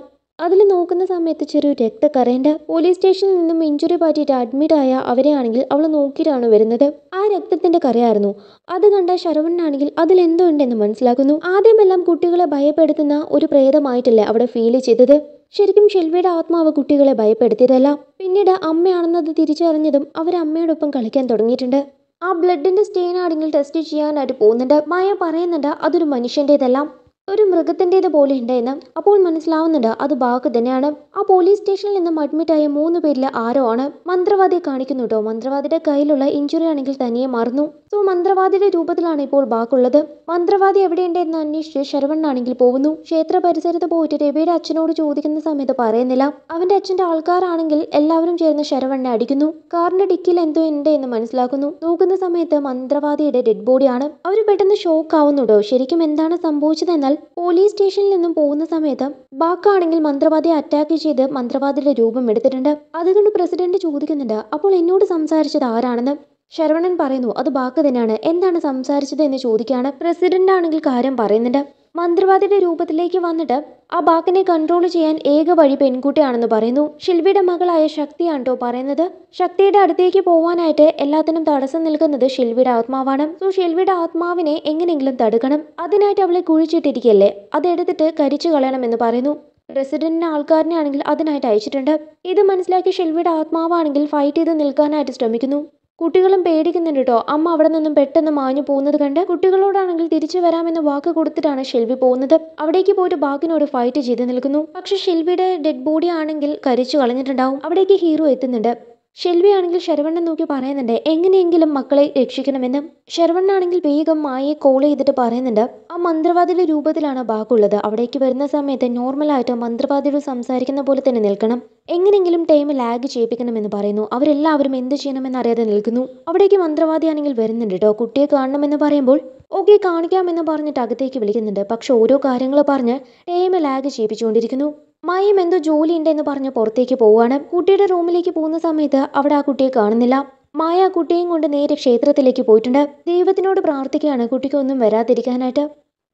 Speaker 1: അതിൽ നോക്കുന്ന സമയത്ത് ചെറിയൊരു രക്തക്കറേൻ്റെ പോലീസ് സ്റ്റേഷനിൽ നിന്നും ഇഞ്ചുറി അഡ്മിറ്റ് അഡ്മിറ്റായ അവരെയാണെങ്കിൽ അവൾ നോക്കിയിട്ടാണ് വരുന്നത് ആ രക്തത്തിന്റെ കറയായിരുന്നു അത് കണ്ട ശരവണനാണെങ്കിൽ എന്തോ ഉണ്ടെന്ന് മനസ്സിലാക്കുന്നു ആദ്യമെല്ലാം കുട്ടികളെ ഭയപ്പെടുത്തുന്ന ഒരു പ്രേതമായിട്ടല്ലേ അവിടെ ഫീൽ ചെയ്തത് ശരിക്കും ഷെൽവിയുടെ ആത്മാവ് കുട്ടികളെ ഭയപ്പെടുത്തിയതല്ല പിന്നീട് അമ്മയാണെന്നത് തിരിച്ചറിഞ്ഞതും അവരമ്മയോടൊപ്പം കളിക്കാൻ തുടങ്ങിയിട്ടുണ്ട് ആ ബ്ലഡിന്റെ സ്റ്റെയിൻ ആണെങ്കിൽ ടെസ്റ്റ് ചെയ്യാനായിട്ട് പോകുന്നുണ്ട് മായ പറയുന്നുണ്ട് അതൊരു മനുഷ്യൻ്റെതെല്ലാം ഒരു മൃഗത്തിൻ്റേത് പോലെ ഉണ്ടെന്ന് അപ്പോൾ മനസ്സിലാവുന്നുണ്ട് അത് ബാഗ് തന്നെയാണ് ആ പോലീസ് സ്റ്റേഷനിൽ നിന്നും അഡ്മിറ്റായ മൂന്ന് പേരിൽ ആരോ ആണ് മന്ത്രവാദിയെ കാണിക്കുന്നു കേട്ടോ മന്ത്രവാദിയുടെ കയ്യിലുള്ള ഇഞ്ചുറി ആണെങ്കിൽ തനിയെ മറന്നു സോ മന്ത്രവാദിയുടെ രൂപത്തിലാണ് ഇപ്പോൾ ബാക്കുള്ളത് മന്ത്രവാദി എവിടെയുണ്ടെന്ന് അന്വേഷിച്ച് ശരവണ്ണാണെങ്കിൽ പോകുന്നു ക്ഷേത്ര പരിസരത്ത് പോയിട്ട് രവിയുടെ അച്ഛനോട് ചോദിക്കുന്ന സമയത്ത് പറയുന്നില്ല അവന്റെ അച്ഛന്റെ ആൾക്കാരാണെങ്കിൽ എല്ലാവരും ചേർന്ന് ശരവണ്ണെ അടിക്കുന്നു കാറിന്റെ ഡിക്കിൽ എന്തോ ഉണ്ട് എന്ന് മനസ്സിലാക്കുന്നു നോക്കുന്ന സമയത്ത് മന്ത്രവാദിയുടെ ഡെഡ് ബോഡിയാണ് അവർ പെട്ടെന്ന് ഷോക്ക് ആവുന്നുണ്ടോ ശരിക്കും എന്താണ് സംഭവിച്ചതെന്നാൽ പോലീസ് സ്റ്റേഷനിൽ നിന്നും പോകുന്ന സമയത്ത് ബാക്കാണെങ്കിൽ മന്ത്രവാദിയെ അറ്റാക്ക് ചെയ്ത് മന്ത്രവാദിയുടെ രൂപം എടുത്തിട്ടുണ്ട് അതുകൊണ്ട് പ്രസിഡന്റ് ചോദിക്കുന്നുണ്ട് അപ്പോൾ എന്നോട് സംസാരിച്ചത് ആരാണെന്ന് ശരവണൻ പറയുന്നു അത് ബാക്ക് തന്നെയാണ് എന്താണ് സംസാരിച്ചത് എന്ന് ചോദിക്കുകയാണ് പ്രസിഡന്റ് ആണെങ്കിൽ കാര്യം പറയുന്നുണ്ട് മന്ത്രവാദിയുടെ രൂപത്തിലേക്ക് വന്നിട്ട് ആ ബാക്കിനെ കൺട്രോൾ ചെയ്യാൻ ഏക വഴി പെൺകുട്ടിയാണെന്ന് പറയുന്നു ശിൽവിയുടെ മകളായ ശക്തിയാണ് കേട്ടോ പറയുന്നത് ശക്തിയുടെ അടുത്തേക്ക് പോവാനായിട്ട് എല്ലാത്തിനും തടസ്സം നിൽക്കുന്നത് ഷിൽവിയുടെ ആത്മാവാണ് സോ ഷിൽവിയുടെ ആത്മാവിനെ എങ്ങനെയെങ്കിലും തടുക്കണം അതിനായിട്ട് അവളെ കുഴിച്ചിട്ടിരിക്കല്ലേ അതെടുത്തിട്ട് കരിച്ചു കളയണമെന്ന് പറയുന്നു റെസിഡന്റിന് ആൾക്കാരനെ ആണെങ്കിൽ അതിനായിട്ട് അയച്ചിട്ടുണ്ട് ഇത് മനസ്സിലാക്കി ഷിൽവിയുടെ ആത്മാവാണെങ്കിൽ ഫൈറ്റ് ചെയ്ത് നിൽക്കാനായിട്ട് ശ്രമിക്കുന്നു കുട്ടികളും പേടിക്കുന്നുണ്ട് കേട്ടോ അമ്മ അവിടെ നിന്നും പെട്ടെന്ന് മാഞ്ഞു പോകുന്നത് കണ്ട് കുട്ടികളോടാണെങ്കിൽ തിരിച്ചു വരാമെന്ന് വാക്ക് കൊടുത്തിട്ടാണ് ഷെൽവി പോകുന്നത് അവിടേക്ക് പോയിട്ട് ബാക്കിനോട് ഫൈറ്റ് ചെയ്ത് നിൽക്കുന്നു പക്ഷെ ഷെൽവിയുടെ ഡെഡ് ബോഡി ആണെങ്കിൽ കരിച്ചു കളഞ്ഞിട്ടുണ്ടാവും അവിടേക്ക് ഹീറോ എത്തുന്നുണ്ട് ശെൽവിയാണെങ്കിൽ ശരവണ്ണൻ നോക്കി പറയുന്നുണ്ട് എങ്ങനെയെങ്കിലും മക്കളെ രക്ഷിക്കണമെന്ന് ശരവണ്ണാണെങ്കിൽ വേഗം മായയെ കോൾ ചെയ്തിട്ട് പറയുന്നുണ്ട് ആ മന്ത്രവാദിയുടെ രൂപത്തിലാണ് ബാക്കുള്ളത് അവിടേക്ക് വരുന്ന സമയത്ത് നോർമലായിട്ട് മന്ത്രവാദിയോട് സംസാരിക്കുന്ന പോലെ തന്നെ നിൽക്കണം എങ്ങനെയെങ്കിലും ടൈം ലാഗ് ചെയ്യിപ്പിക്കണമെന്ന് പറയുന്നു അവരെല്ലാവരും എന്ത് ചെയ്യണമെന്ന് അറിയാതെ നിൽക്കുന്നു അവിടേക്ക് മന്ത്രവാദി ആണെങ്കിൽ വരുന്നുണ്ട് കേട്ടോ കുട്ടിയെ കാണണമെന്ന് പറയുമ്പോൾ ഓക്കെ കാണിക്കാമെന്ന് പറഞ്ഞിട്ട് അകത്തേക്ക് വിളിക്കുന്നുണ്ട് പക്ഷെ ഓരോ കാര്യങ്ങൾ പറഞ്ഞ് ടൈം ലാഗ് ചെയ്യിപ്പിച്ചുകൊണ്ടിരിക്കുന്നു മയം എന്തോ ജോലി ഉണ്ടെന്ന് പറഞ്ഞ് പുറത്തേക്ക് പോവുകയാണ് കുട്ടിയുടെ റൂമിലേക്ക് പോകുന്ന സമയത്ത് അവിടെ ആ കുട്ടിയെ കാണുന്നില്ല മായ ആ കുട്ടിയെയും കൊണ്ട് നേരെ ക്ഷേത്രത്തിലേക്ക് പോയിട്ടുണ്ട് ദൈവത്തിനോട് പ്രാർത്ഥിക്കുകയാണ് കുട്ടിക്കൊന്നും വരാതിരിക്കാനായിട്ട്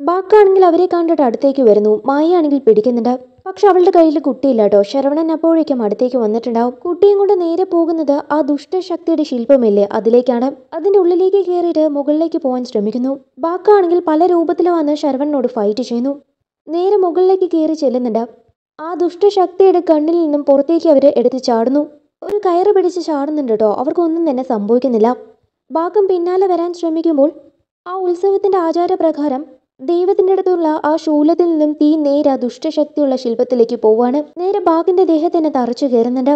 Speaker 1: ബാക്കാണെങ്കിൽ അവരെ കണ്ടിട്ട് അടുത്തേക്ക് വരുന്നു മായയാണെങ്കിൽ പിടിക്കുന്നുണ്ട് പക്ഷെ അവളുടെ കയ്യിൽ കുട്ടിയില്ല കേട്ടോ ശരവണൻ അപ്പോഴേക്കും അടുത്തേക്ക് വന്നിട്ടുണ്ടാവും കുട്ടിയും കൊണ്ട് നേരെ പോകുന്നത് ആ ദുഷ്ടശക്തിയുടെ ശില്പമില്ലേ അതിലേക്കാണ് അതിന്റെ ഉള്ളിലേക്ക് കയറിയിട്ട് മുകളിലേക്ക് പോകാൻ ശ്രമിക്കുന്നു ബാക്കാണെങ്കിൽ പല രൂപത്തിൽ വന്ന് ശരവണനോട് ഫൈറ്റ് ചെയ്യുന്നു നേരെ മുകളിലേക്ക് കയറി ചെല്ലുന്നുണ്ട് ആ ദുഷ്ടശക്തിയുടെ കണ്ണിൽ നിന്നും പുറത്തേക്ക് അവർ എടുത്ത് ചാടുന്നു ഒരു കയറ് പിടിച്ച് ചാടുന്നുണ്ട് കേട്ടോ അവർക്കൊന്നും തന്നെ സംഭവിക്കുന്നില്ല ബാക്കും പിന്നാലെ വരാൻ ശ്രമിക്കുമ്പോൾ ആ ഉത്സവത്തിന്റെ ആചാരപ്രകാരം ദൈവത്തിന്റെ അടുത്തുള്ള ആ ശൂലത്തിൽ നിന്നും തീ നേരെ ദുഷ്ടശക്തിയുള്ള ശില്പത്തിലേക്ക് പോവാണ് നേരെ ബാഗിന്റെ ദേഹത്തിനെ തറച്ചു കയറുന്നുണ്ട്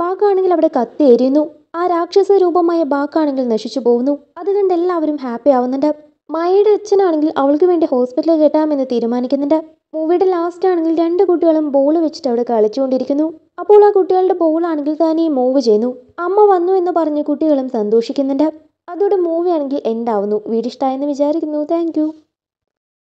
Speaker 1: ബാഗാണെങ്കിൽ അവിടെ കത്തി എരിയുന്നു ആ രാക്ഷസ രൂപമായ ബാക്കാണെങ്കിൽ നശിച്ചു പോകുന്നു അതുകൊണ്ട് എല്ലാവരും ഹാപ്പി ആവുന്നുണ്ട് മായയുടെ അച്ഛനാണെങ്കിൽ അവൾക്ക് വേണ്ടി ഹോസ്പിറ്റലിൽ കെട്ടാമെന്ന് തീരുമാനിക്കുന്നുണ്ട് മൂവിയുടെ ലാസ്റ്റ് ആണെങ്കിൽ രണ്ട് കുട്ടികളും ബോൾ വെച്ചിട്ട് അവിടെ കളിച്ചുകൊണ്ടിരിക്കുന്നു അപ്പോൾ ആ കുട്ടികളുടെ ബോൾ ആണെങ്കിൽ തന്നെ മൂവ് ചെയ്യുന്നു അമ്മ വന്നു എന്ന് പറഞ്ഞ് കുട്ടികളും സന്തോഷിക്കുന്നുണ്ട് അതോടെ മൂവി ആണെങ്കിൽ എൻഡ് ആവുന്നു വീഡിയോ ഇഷ്ടമായെന്ന് വിചാരിക്കുന്നു താങ്ക്